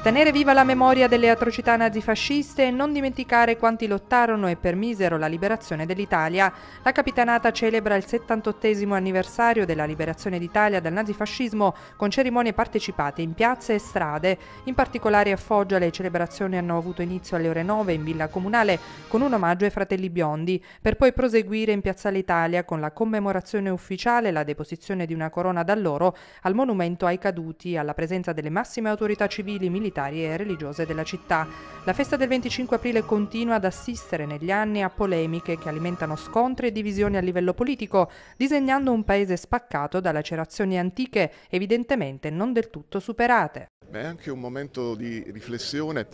Tenere viva la memoria delle atrocità nazifasciste e non dimenticare quanti lottarono e permisero la liberazione dell'Italia. La capitanata celebra il 78 anniversario della liberazione d'Italia dal nazifascismo con cerimonie partecipate in piazze e strade. In particolare a Foggia le celebrazioni hanno avuto inizio alle ore 9 in Villa Comunale con un omaggio ai fratelli biondi, per poi proseguire in Piazzale Italia con la commemorazione ufficiale e la deposizione di una corona da loro al monumento ai caduti alla presenza delle massime autorità civili militari sanitarie e religiose della città. La festa del 25 aprile continua ad assistere negli anni a polemiche che alimentano scontri e divisioni a livello politico, disegnando un paese spaccato da lacerazioni antiche, evidentemente non del tutto superate. È anche un momento di riflessione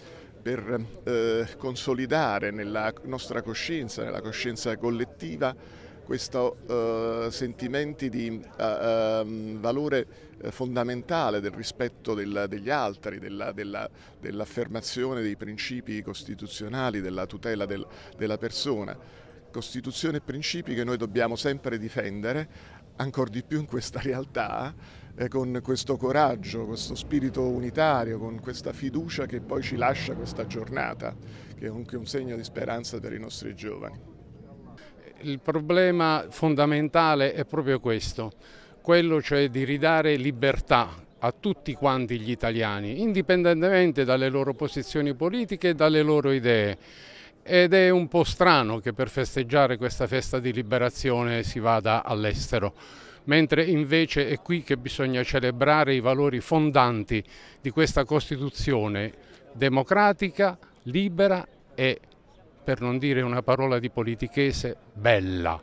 per eh, consolidare nella nostra coscienza, nella coscienza collettiva, questo uh, eh, sentimento di uh, um, valore eh, fondamentale del rispetto del, degli altri, della, della, dell'affermazione dei principi costituzionali, della tutela del, della persona. Costituzione e principi che noi dobbiamo sempre difendere, ancora di più in questa realtà, eh, con questo coraggio, questo spirito unitario, con questa fiducia che poi ci lascia questa giornata, che è anche un segno di speranza per i nostri giovani il problema fondamentale è proprio questo, quello cioè di ridare libertà a tutti quanti gli italiani, indipendentemente dalle loro posizioni politiche e dalle loro idee. Ed è un po' strano che per festeggiare questa festa di liberazione si vada all'estero, mentre invece è qui che bisogna celebrare i valori fondanti di questa Costituzione democratica, libera e per non dire una parola di politichese, bella.